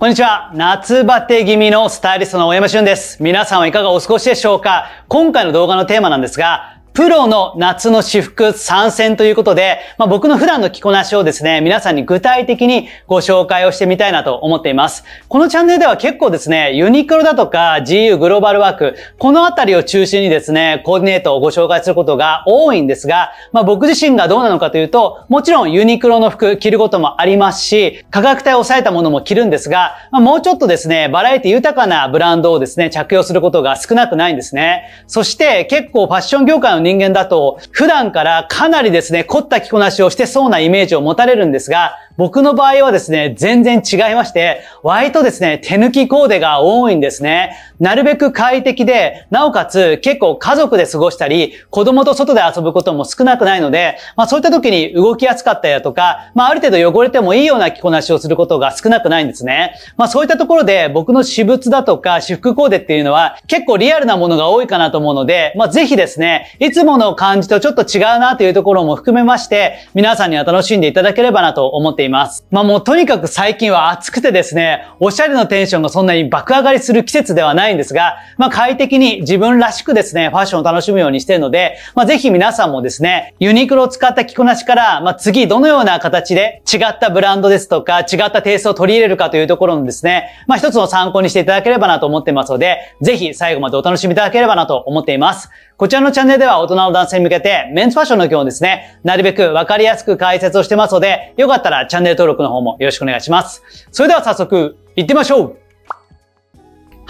こんにちは。夏バテ気味のスタイリストの大山俊です。皆さんはいかがお過ごしでしょうか今回の動画のテーマなんですが、プロの夏の私服参戦ということで、まあ、僕の普段の着こなしをですね、皆さんに具体的にご紹介をしてみたいなと思っています。このチャンネルでは結構ですね、ユニクロだとか GU グローバルワーク、このあたりを中心にですね、コーディネートをご紹介することが多いんですが、まあ、僕自身がどうなのかというと、もちろんユニクロの服着ることもありますし、価格帯を抑えたものも着るんですが、まあ、もうちょっとですね、バラエティ豊かなブランドをですね、着用することが少なくないんですね。そして結構ファッション業界のの人間だと、普段からかなりですね、凝った着こなしをしてそうなイメージを持たれるんですが、僕の場合はですね、全然違いまして、割とですね、手抜きコーデが多いんですね。なるべく快適で、なおかつ結構家族で過ごしたり、子供と外で遊ぶことも少なくないので、まあそういった時に動きやすかったりだとか、まあある程度汚れてもいいような着こなしをすることが少なくないんですね。まあそういったところで僕の私物だとか私服コーデっていうのは結構リアルなものが多いかなと思うので、まあぜひですね、いつもの感じとちょっと違うなというところも含めまして、皆さんには楽しんでいただければなと思っています。ます。まあもうとにかく最近は暑くてですね、おしゃれのテンションがそんなに爆上がりする季節ではないんですが、まあ快適に自分らしくですね、ファッションを楽しむようにしているので、まあぜひ皆さんもですね、ユニクロを使った着こなしから、まあ次どのような形で違ったブランドですとか、違ったテイストを取り入れるかというところのですね、まあ一つの参考にしていただければなと思ってますので、ぜひ最後までお楽しみいただければなと思っています。こちらのチャンネルでは大人の男性に向けてメンズファッションの基本ですね、なるべくわかりやすく解説をしてますので、よかったらチャンネル登録の方もよろしくお願いします。それでは早速、行ってみましょう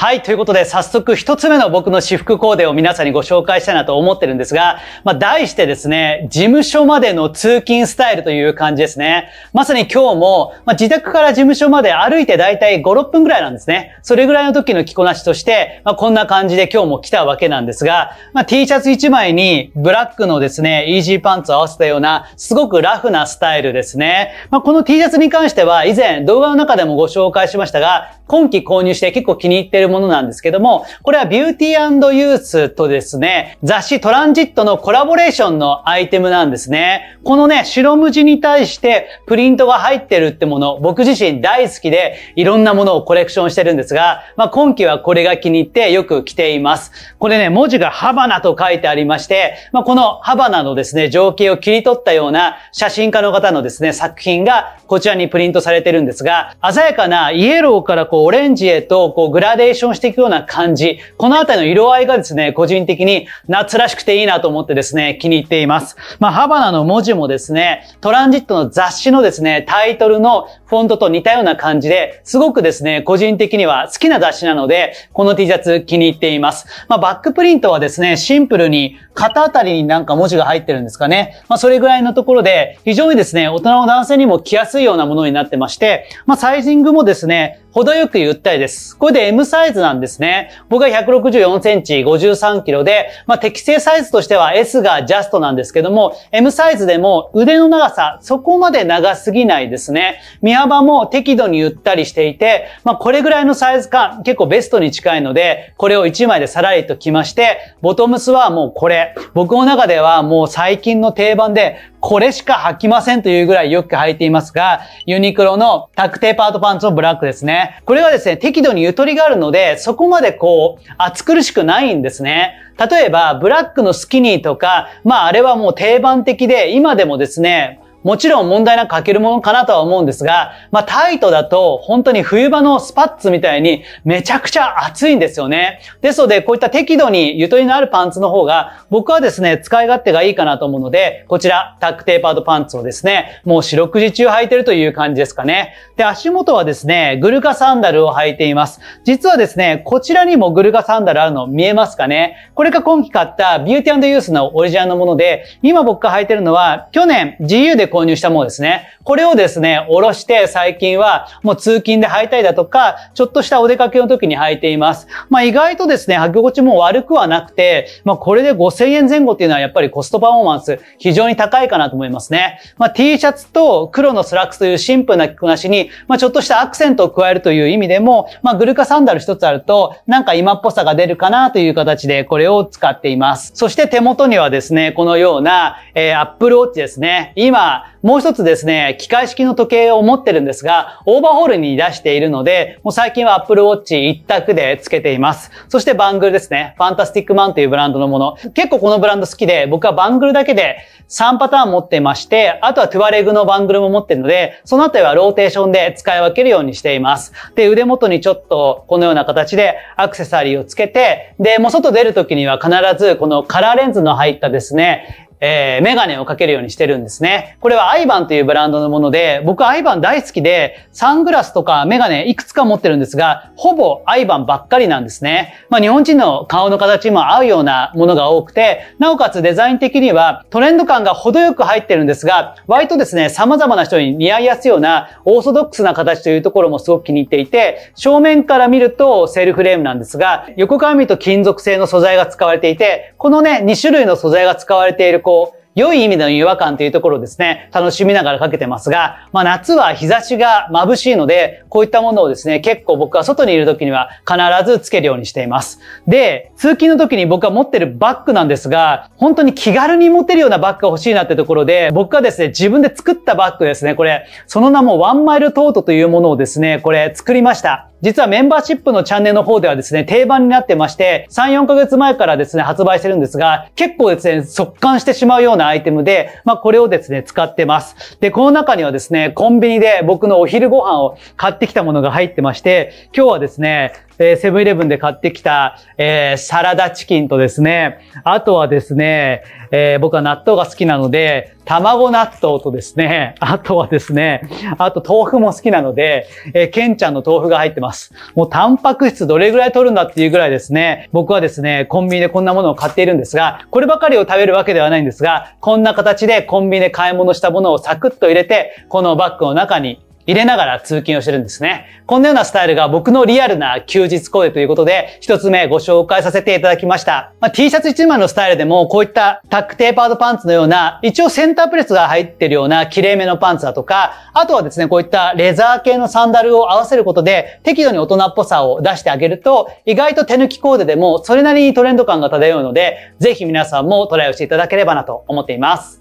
はい、ということで早速一つ目の僕の私服コーデを皆さんにご紹介したいなと思ってるんですが、まあ、題してですね、事務所までの通勤スタイルという感じですね。まさに今日も、まあ、自宅から事務所まで歩いてだいたい5、6分ぐらいなんですね。それぐらいの時の着こなしとして、まあ、こんな感じで今日も来たわけなんですが、まあ、T シャツ1枚にブラックのですね、イージーパンツを合わせたような、すごくラフなスタイルですね。まあ、この T シャツに関しては以前動画の中でもご紹介しましたが、今季購入して結構気に入ってるものなんですけども、これはビューティーユースとですね、雑誌トランジットのコラボレーションのアイテムなんですね。このね、白無地に対してプリントが入ってるってもの、僕自身大好きで、いろんなものをコレクションしてるんですが、まあ今季はこれが気に入ってよく着ています。これね、文字がハバナと書いてありまして、まあこのハバナのですね、情景を切り取ったような写真家の方のですね、作品がこちらにプリントされてるんですが、鮮やかなイエローからこうオレンジへとこうグラデーションションしていくような感じ、このあたりの色合いがですね、個人的に夏らしくていいなと思ってですね、気に入っています。まあ、ハバナの文字もですね、トランジットの雑誌のですね、タイトルのフォントと似たような感じで、すごくですね、個人的には好きな雑誌なので、この T シャツ気に入っています。まあ、バックプリントはですね、シンプルに肩あたりになんか文字が入ってるんですかね。まあ、それぐらいのところで、非常にですね、大人の男性にも着やすいようなものになってまして、まあ、サイジングもですね、程よくゆったりです。これで M サイズなんですね。僕は164センチ、53キロで、まあ、適正サイズとしては S がジャストなんですけども、M サイズでも腕の長さ、そこまで長すぎないですね。身幅も適度にゆったりしていて、まあ、これぐらいのサイズ感、結構ベストに近いので、これを1枚でさらりと着まして、ボトムスはもうこれ。僕の中ではもう最近の定番で、これしか履きませんというぐらいよく履いていますが、ユニクロのタクテーパートパンツのブラックですね。ね。これはですね、適度にゆとりがあるので、そこまでこう、暑苦しくないんですね。例えば、ブラックのスキニーとか、まああれはもう定番的で、今でもですね、もちろん問題なく書けるものかなとは思うんですが、まあタイトだと本当に冬場のスパッツみたいにめちゃくちゃ暑いんですよね。ですのでこういった適度にゆとりのあるパンツの方が僕はですね、使い勝手がいいかなと思うので、こちらタックテーパードパンツをですね、もう四六時中履いてるという感じですかね。で、足元はですね、グルカサンダルを履いています。実はですね、こちらにもグルカサンダルあるの見えますかねこれが今季買ったビューティーユースのオリジナルのもので、今僕が履いてるのは去年自由で購入したものですね。これをですね、おろして最近はもう通勤で履いたりだとか、ちょっとしたお出かけの時に履いています。まあ意外とですね、履き心地も悪くはなくて、まあこれで5000円前後っていうのはやっぱりコストパフォーマンス非常に高いかなと思いますね。まあ T シャツと黒のスラックスというシンプルな着こなしに、まあちょっとしたアクセントを加えるという意味でも、まあグルカサンダル一つあると、なんか今っぽさが出るかなという形でこれを使っています。そして手元にはですね、このような、えー、Apple Watch ですね。今、もう一つですね、機械式の時計を持ってるんですが、オーバーホールに出しているので、もう最近は Apple Watch 一択でつけています。そしてバングルですね。ファンタスティックマンというブランドのもの。結構このブランド好きで、僕はバングルだけで3パターン持ってまして、あとはトゥアレグのバングルも持ってるので、そのあたりはローテーションで使い分けるようにしています。で、腕元にちょっとこのような形でアクセサリーをつけて、で、もう外出るときには必ずこのカラーレンズの入ったですね、えー、メガネをかけるようにしてるんですね。これはアイバンというブランドのもので、僕アイバン大好きで、サングラスとかメガネいくつか持ってるんですが、ほぼアイバンばっかりなんですね。まあ日本人の顔の形にも合うようなものが多くて、なおかつデザイン的にはトレンド感が程よく入ってるんですが、割とですね、様々な人に似合いやすいようなオーソドックスな形というところもすごく気に入っていて、正面から見るとセルフレームなんですが、横から見ると金属製の素材が使われていて、このね、2種類の素材が使われているこう、良い意味での違和感というところをですね、楽しみながらかけてますが、まあ夏は日差しが眩しいので、こういったものをですね、結構僕は外にいる時には必ずつけるようにしています。で、通勤の時に僕は持ってるバッグなんですが、本当に気軽に持てるようなバッグが欲しいなってところで、僕はですね、自分で作ったバッグですね、これ、その名もワンマイルトートというものをですね、これ作りました。実はメンバーシップのチャンネルの方ではですね、定番になってまして、3、4ヶ月前からですね、発売してるんですが、結構ですね、速乾してしまうようなアイテムで、まあこれをですね、使ってます。で、この中にはですね、コンビニで僕のお昼ご飯を買ってきたものが入ってまして、今日はですね、えー、セブンイレブンで買ってきた、えー、サラダチキンとですね、あとはですね、えー、僕は納豆が好きなので、卵納豆とですね、あとはですね、あと豆腐も好きなので、えー、ケンちゃんの豆腐が入ってます。もうタンパク質どれぐらい取るんだっていうぐらいですね、僕はですね、コンビニでこんなものを買っているんですが、こればかりを食べるわけではないんですが、こんな形でコンビニで買い物したものをサクッと入れて、このバッグの中に入れながら通勤をしてるんですね。こんなようなスタイルが僕のリアルな休日コーデということで、一つ目ご紹介させていただきました。まあ、T シャツ1枚のスタイルでも、こういったタックテーパードパンツのような、一応センタープレスが入ってるような綺麗めのパンツだとか、あとはですね、こういったレザー系のサンダルを合わせることで、適度に大人っぽさを出してあげると、意外と手抜きコーデでもそれなりにトレンド感が漂うので、ぜひ皆さんもトライをしていただければなと思っています。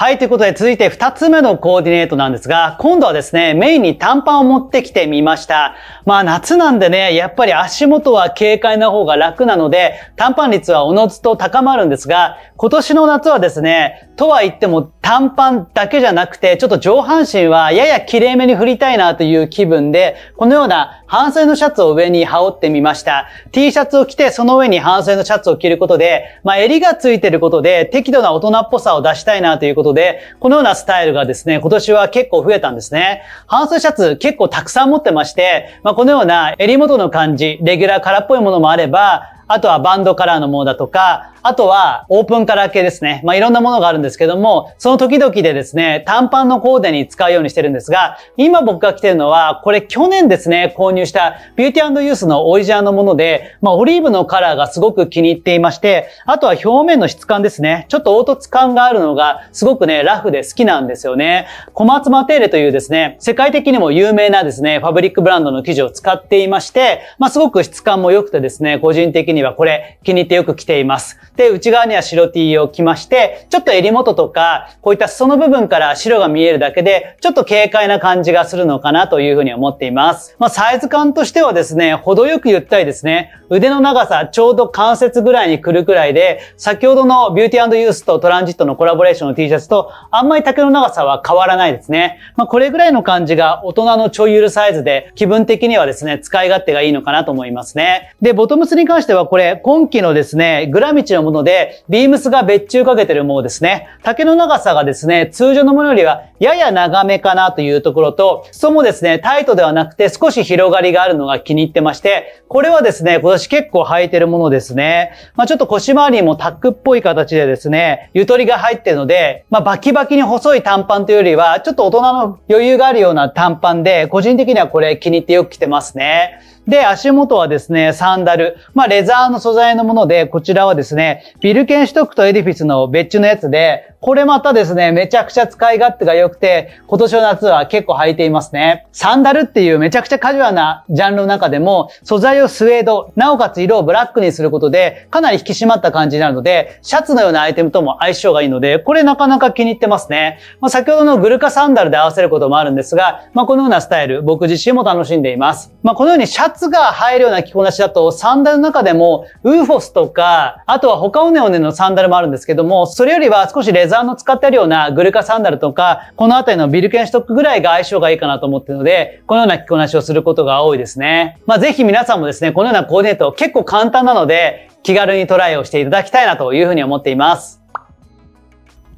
はい、ということで続いて2つ目のコーディネートなんですが、今度はですね、メインに短パンを持ってきてみました。まあ夏なんでね、やっぱり足元は軽快な方が楽なので、短パン率はおのずと高まるんですが、今年の夏はですね、とは言っても短パンだけじゃなくて、ちょっと上半身はやや綺麗めに振りたいなという気分で、このような半袖のシャツを上に羽織ってみました。T シャツを着て、その上に半袖のシャツを着ることで、まあ襟がついてることで適度な大人っぽさを出したいなということことで、このようなスタイルがですね、今年は結構増えたんですね。半袖シャツ結構たくさん持ってまして、まあ、このような襟元の感じ、レギュラーカラーっぽいものもあれば、あとはバンドカラーのものだとか、あとは、オープンカラー系ですね。まあ、いろんなものがあるんですけども、その時々でですね、短パンのコーデに使うようにしてるんですが、今僕が着てるのは、これ去年ですね、購入したビューティーユースのオイジャーのもので、まあ、オリーブのカラーがすごく気に入っていまして、あとは表面の質感ですね。ちょっと凹凸感があるのが、すごくね、ラフで好きなんですよね。小松マテーレというですね、世界的にも有名なですね、ファブリックブランドの生地を使っていまして、まあ、すごく質感も良くてですね、個人的にはこれ気に入ってよく着ています。で、内側には白 T を着まして、ちょっと襟元とか、こういった裾の部分から白が見えるだけで、ちょっと軽快な感じがするのかなというふうに思っています。まあ、サイズ感としてはですね、程よくゆったりですね、腕の長さちょうど関節ぐらいに来るくらいで、先ほどのビューティーユースとトランジットのコラボレーションの T シャツと、あんまり丈の長さは変わらないですね。まあ、これぐらいの感じが大人のちょいゆるサイズで、気分的にはですね、使い勝手がいいのかなと思いますね。で、ボトムスに関してはこれ、今季のですね、グラミチのもので、ビームスが別注かけてるものですね。竹の長さがですね、通常のものよりはやや長めかなというところと、そもですね、タイトではなくて少し広がりがあるのが気に入ってまして、これはですね、今年結構履いてるものですね。まあ、ちょっと腰回りもタックっぽい形でですね、ゆとりが入ってるので、まあ、バキバキに細い短パンというよりは、ちょっと大人の余裕があるような短パンで、個人的にはこれ気に入ってよく着てますね。で、足元はですね、サンダル。まあ、レザーの素材のもので、こちらはですね、ビルケンシュトックとエディフィスの別注のやつで、これまたですね、めちゃくちゃ使い勝手が良くて、今年の夏は結構履いていますね。サンダルっていうめちゃくちゃカジュアルなジャンルの中でも、素材をスウェード、なおかつ色をブラックにすることで、かなり引き締まった感じになるので、シャツのようなアイテムとも相性がいいので、これなかなか気に入ってますね。まあ、先ほどのグルカサンダルで合わせることもあるんですが、まあ、このようなスタイル、僕自身も楽しんでいます。まあ、このようにシャツつが入るような着こなしだと、サンダルの中でも、ウーフォスとか、あとは他オネオネのサンダルもあるんですけども、それよりは少しレザーの使ってあるようなグルカサンダルとか、このあたりのビルケンストックぐらいが相性がいいかなと思ってるので、このような着こなしをすることが多いですね。まあ、ぜひ皆さんもですね、このようなコーディネート結構簡単なので、気軽にトライをしていただきたいなというふうに思っています。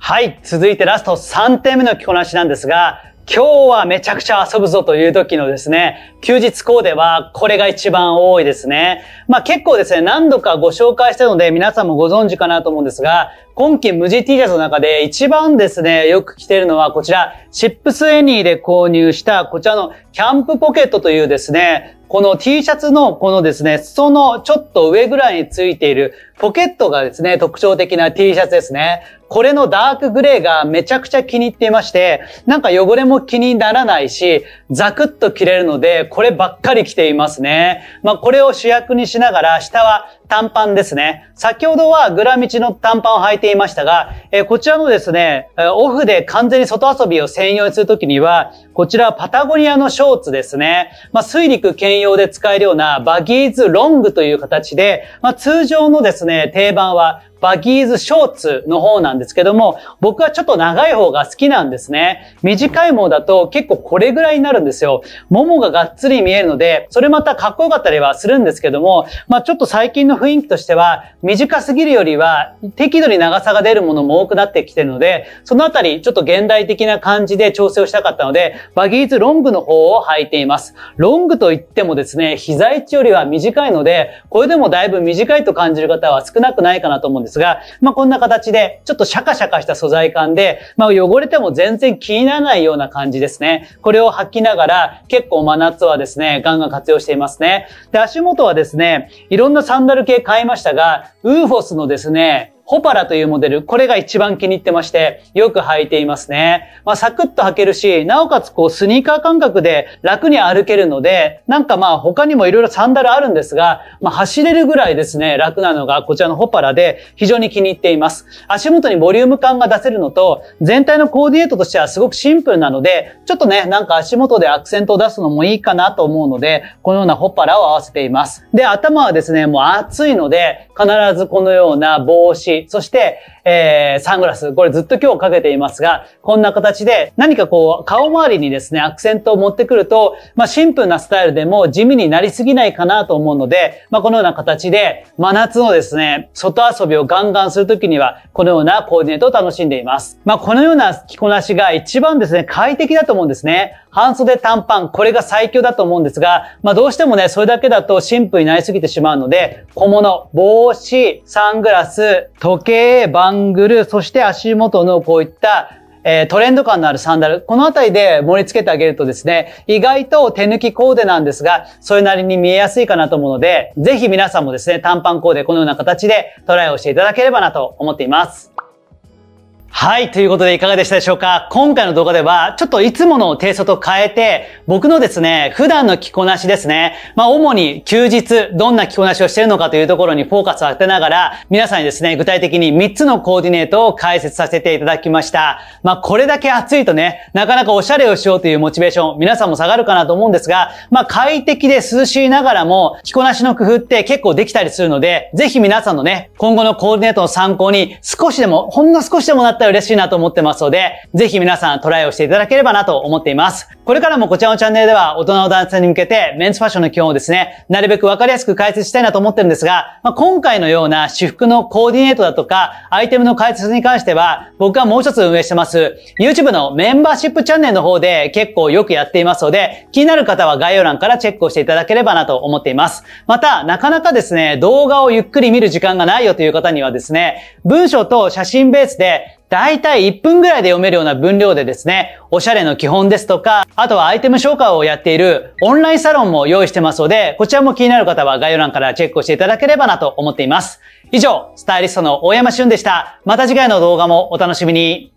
はい。続いてラスト3点目の着こなしなんですが、今日はめちゃくちゃ遊ぶぞという時のですね、休日コーデはこれが一番多いですね。まあ結構ですね、何度かご紹介したので皆さんもご存知かなと思うんですが、今季無地 T シャツの中で一番ですね、よく着てるのはこちら、シップスエニーで購入したこちらのキャンプポケットというですね、この T シャツのこのですね、裾のちょっと上ぐらいについているポケットがですね、特徴的な T シャツですね。これのダークグレーがめちゃくちゃ気に入っていまして、なんか汚れも気にならないし、ザクッと着れるので、こればっかり着ていますね。まあこれを主役にしながら、下は短パンですね。先ほどはグラミチの短パンを履いていましたが、えこちらのですね、オフで完全に外遊びを専用にするときには、こちらはパタゴニアのショーツですね。まあ水陸兼用で使えるようなバギーズロングという形で、まあ通常のですね、ね、定番はバギーズショーツの方なんですけども、僕はちょっと長い方が好きなんですね。短いものだと結構これぐらいになるんですよ。ももががっつり見えるので、それまたかっこよかったりはするんですけども、まあちょっと最近の雰囲気としては、短すぎるよりは適度に長さが出るものも多くなってきてるので、そのあたりちょっと現代的な感じで調整をしたかったので、バギーズロングの方を履いています。ロングといってもですね、膝位置よりは短いので、これでもだいぶ短いと感じる方は少なくないかなと思うんですですが、まあ、こんな形で、ちょっとシャカシャカした素材感で、まあ、汚れても全然気にならないような感じですね。これを履きながら、結構真夏はですね、ガンガン活用していますね。で、足元はですね、いろんなサンダル系買いましたが、ウーフォスのですね、ホパラというモデル、これが一番気に入ってまして、よく履いていますね。まあ、サクッと履けるし、なおかつこう、スニーカー感覚で楽に歩けるので、なんかまあ、他にも色々サンダルあるんですが、まあ、走れるぐらいですね、楽なのがこちらのホパラで、非常に気に入っています。足元にボリューム感が出せるのと、全体のコーディネートとしてはすごくシンプルなので、ちょっとね、なんか足元でアクセントを出すのもいいかなと思うので、このようなホパラを合わせています。で、頭はですね、もう暑いので、必ずこのような帽子、そして、えー、サングラス、これずっと今日かけていますが、こんな形で何かこう、顔周りにですね、アクセントを持ってくると、まあ、シンプルなスタイルでも地味になりすぎないかなと思うので、まあ、このような形で、真夏のですね、外遊びをガンガンするときには、このようなコーディネートを楽しんでいます。まあ、このような着こなしが一番ですね、快適だと思うんですね。半袖短パン、これが最強だと思うんですが、まあどうしてもね、それだけだとシンプルになりすぎてしまうので、小物、帽子、サングラス、時計、バングル、そして足元のこういったえー、トレンド感のあるサンダル。このあたりで盛り付けてあげるとですね、意外と手抜きコーデなんですが、それなりに見えやすいかなと思うので、ぜひ皆さんもですね、短パンコーデこのような形でトライをしていただければなと思っています。はい。ということでいかがでしたでしょうか今回の動画では、ちょっといつものテイストと変えて、僕のですね、普段の着こなしですね。まあ、主に休日、どんな着こなしをしているのかというところにフォーカスを当てながら、皆さんにですね、具体的に3つのコーディネートを解説させていただきました。まあ、これだけ暑いとね、なかなかおしゃれをしようというモチベーション、皆さんも下がるかなと思うんですが、まあ、快適で涼しいながらも、着こなしの工夫って結構できたりするので、ぜひ皆さんのね、今後のコーディネートの参考に、少しでも、ほんの少しでもなってったら嬉しいなと思ってますので、ぜひ皆さんトライをしていただければなと思っています。これからもこちらのチャンネルでは、大人の男性に向けて、メンズファッションの基本をですね、なるべくわかりやすく解説したいなと思ってるんですが、まあ、今回のような私服のコーディネートだとか、アイテムの解説に関しては、僕はもう一つ運営してます、YouTube のメンバーシップチャンネルの方で結構よくやっていますので、気になる方は概要欄からチェックをしていただければなと思っています。また、なかなかですね、動画をゆっくり見る時間がないよという方にはですね、文章と写真ベースで大体1分ぐらいで読めるような分量でですね、おしゃれの基本ですとか、あとはアイテム紹介をやっているオンラインサロンも用意してますので、こちらも気になる方は概要欄からチェックしていただければなと思っています。以上、スタイリストの大山俊でした。また次回の動画もお楽しみに。